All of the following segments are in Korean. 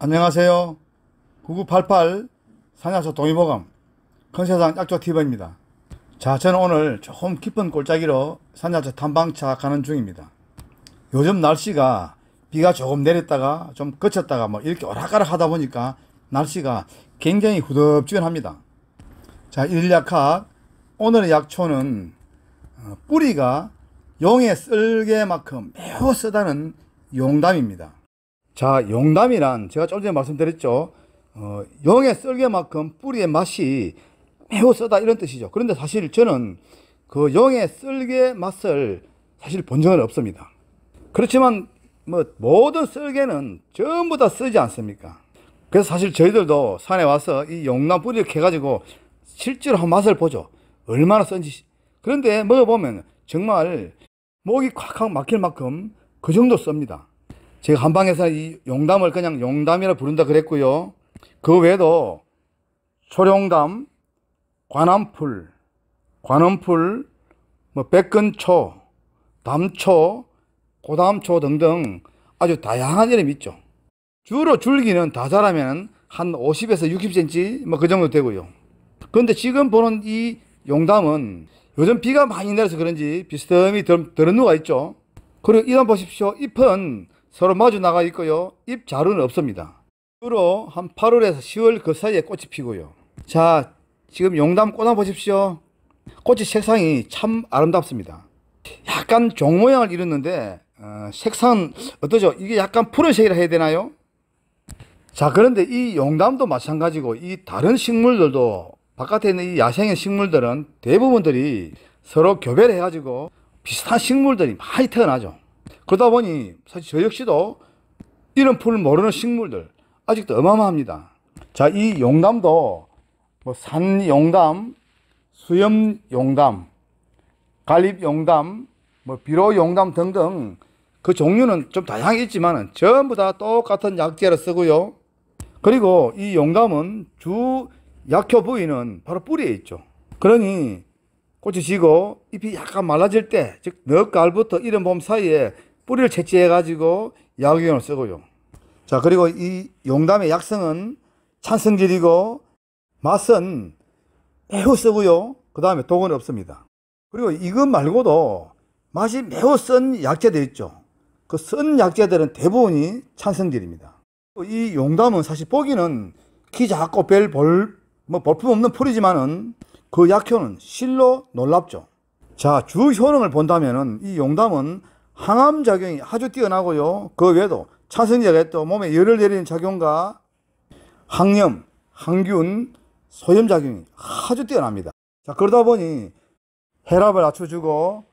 안녕하세요. 9988 산야초 동의보감 컨세상 약조TV입니다. 자 저는 오늘 조금 깊은 골짜기로 산야초 탐방차 가는 중입니다. 요즘 날씨가 비가 조금 내렸다가 좀 그쳤다가 뭐 이렇게 오락가락 하다 보니까 날씨가 굉장히 후덥지근합니다. 자 일약학 오늘의 약초는 어, 뿌리가 용의 쓸개만큼 매우 쓰다는 용담입니다. 자, 용담이란 제가 좀 전에 말씀드렸죠. 어, 용의 썰개만큼 뿌리의 맛이 매우 쓰다 이런 뜻이죠. 그런데 사실 저는 그 용의 썰개 맛을 사실 본 적은 없습니다. 그렇지만 뭐 모든 썰개는 전부 다 쓰지 않습니까? 그래서 사실 저희들도 산에 와서 이 용남 뿌리를 캐가지고 실제로 한 맛을 보죠. 얼마나 쓴지. 그런데 먹어보면 정말 목이 콱콱 막힐 만큼 그 정도 씁니다. 제가 한방에서 이 용담을 그냥 용담이라 부른다 그랬고요. 그 외에도 초룡담, 관암풀, 관음풀, 뭐 백근초, 담초, 고담초 등등 아주 다양한 이름이 있죠. 주로 줄기는 다 자라면 한 50에서 60cm 뭐 그 정도 되고요. 그런데 지금 보는 이 용담은 요즘 비가 많이 내려서 그런지 비스듬히 들, 들은 누가 있죠. 그리고 이런 보십시오. 잎은 서로 마주 나가 있고요. 잎자루는 없습니다. 주로 한 8월에서 10월 그 사이에 꽃이 피고요. 자, 지금 용담 꼬나 보십시오. 꽃이 색상이 참 아름답습니다. 약간 종 모양을 이뤘는데 어, 색상 어떠죠? 이게 약간 푸른색이라 해야 되나요? 자 그런데 이 용담도 마찬가지고 이 다른 식물들도 바깥에 있는 이 야생의 식물들은 대부분들이 서로 교배를 해가지고 비슷한 식물들이 많이 태어나죠. 그러다 보니 사실 저 역시도 이런 풀을 모르는 식물들 아직도 어마어마합니다. 자, 이 용담도 뭐 산 용담, 수염 용담, 갈잎 용담, 뭐 비료 용담 등등 그 종류는 좀 다양했지만 전부 다 똑같은 약재를 쓰고요. 그리고 이 용담은 주 약효 부위는 바로 뿌리에 있죠. 그러니 꽃이 지고 잎이 약간 말라질 때, 즉, 넉 갈부터 이른 봄 사이에 뿌리를 채취해가지고 약용을 쓰고요. 자, 그리고 이 용담의 약성은 찬성질이고 맛은 매우 쓰고요. 그 다음에 독은 없습니다. 그리고 이것 말고도 맛이 매우 쓴 약재들 있죠. 그 쓴 약재들은 대부분이 찬성질입니다. 이 용담은 사실 보기는 키 작고 별 볼, 뭐 볼품 없는 풀이지만은 그 약효는 실로 놀랍죠. 자, 주 효능을 본다면은 이 용담은 항암 작용이 아주 뛰어나고요. 그 외에도 차선제가또 몸에 열을 내리는 작용과 항염, 항균, 소염 작용이 아주 뛰어납니다. 자, 그러다 보니 혈압을 낮춰주고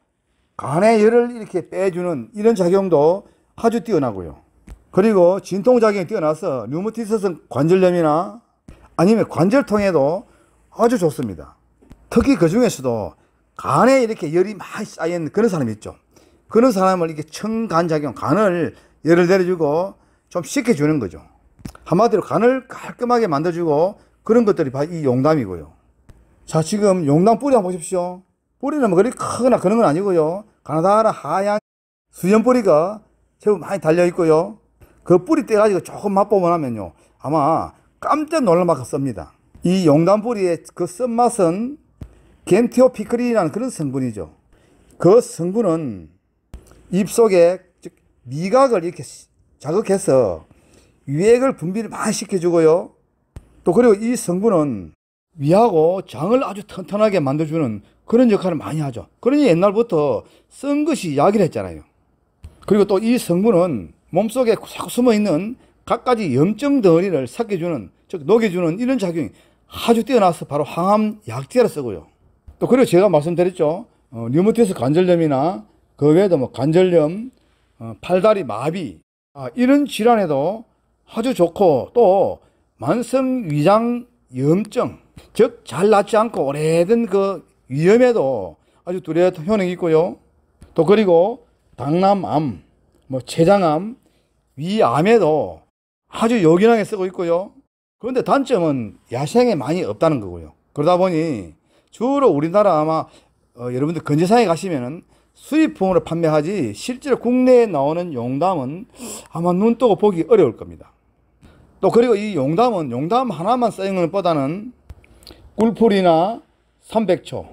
간에 열을 이렇게 빼주는 이런 작용도 아주 뛰어나고요. 그리고 진통 작용이 뛰어나서 류머티스성 관절염이나 아니면 관절통에도 아주 좋습니다. 특히 그 중에서도 간에 이렇게 열이 많이 쌓인 그런 사람이 있죠. 그런 사람을 이렇게 청간작용, 간을 예를 들어주고좀 식혀주는 거죠. 한마디로 간을 깔끔하게 만들어주고 그런 것들이 바이 용담이고요. 자, 지금 용담 뿌리 한번 보십시오. 뿌리는 뭐 그리 크거나 그런 건 아니고요. 가나다라 하얀 수염뿌리가 제법 많이 달려있고요. 그 뿌리 떼가지고 조금 맛보면 하면요. 아마 깜짝 놀랄 만큼 씁니다. 이 용담 뿌리의 그 쓴맛은 겐티오피크린이라는 그런 성분이죠. 그 성분은 입속에 즉 미각을 이렇게 자극해서 위액을 분비를 많이 시켜주고요. 또 그리고 이 성분은 위하고 장을 아주 튼튼하게 만들어주는 그런 역할을 많이 하죠. 그러니 옛날부터 쓴 것이 약이라 했잖아요. 그리고 또 이 성분은 몸속에 꽉 숨어 있는 갖가지 염증 덩어리를 삭혀주는, 즉, 녹여주는 이런 작용이 아주 뛰어나서 바로 항암 약제를 쓰고요. 또 그리고 제가 말씀드렸죠. 어, 류머티스 관절염이나 그 외에도 뭐 관절염, 어, 팔다리 마비 아, 이런 질환에도 아주 좋고 또 만성 위장 염증 즉 잘 낫지 않고 오래된 그 위염에도 아주 뚜렷한 효능이 있고요. 또 그리고 당남암, 뭐 췌장암, 위암에도 아주 요긴하게 쓰고 있고요. 그런데 단점은 야생에 많이 없다는 거고요. 그러다 보니 주로 우리나라 아마 어, 여러분들 근제상에 가시면은 수입품으로 판매하지 실제로 국내에 나오는 용담은 아마 눈 뜨고 보기 어려울 겁니다. 또 그리고 이 용담은 용담 하나만 쓰이는 것보다는 꿀풀이나 삼백초,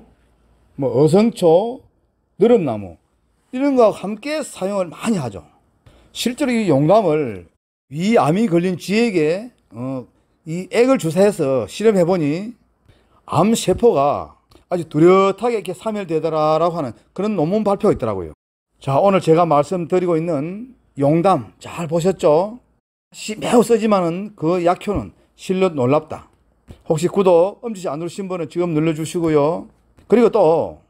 뭐 어성초, 느릅나무 이런 거와 함께 사용을 많이 하죠. 실제로 이 용담을 위암이 걸린 쥐에게 어, 이 액을 주사해서 실험해 보니 암 세포가 아주 뚜렷하게 이렇게 사멸되더라라고 하는 그런 논문 발표가 있더라고요. 자, 오늘 제가 말씀드리고 있는 용담 잘 보셨죠? 시, 매우 쓰지만은 그 약효는 실로 놀랍다. 혹시 구독 엄지시 안 누르신 분은 지금 눌러주시고요. 그리고 또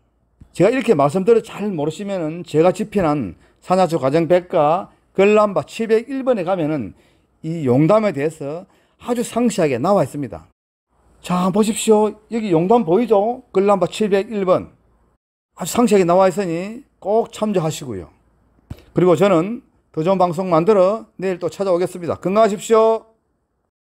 제가 이렇게 말씀드려 잘 모르시면은 제가 집필한 산야초 과정 백과 글람바 701번에 가면은 이 용담에 대해서 아주 상세하게 나와 있습니다. 자, 보십시오. 여기 용담 보이죠? 글남바 701번. 아주 상세하게 나와 있으니 꼭 참조하시고요. 그리고 저는 더 좋은 방송 만들어 내일 또 찾아오겠습니다. 건강하십시오.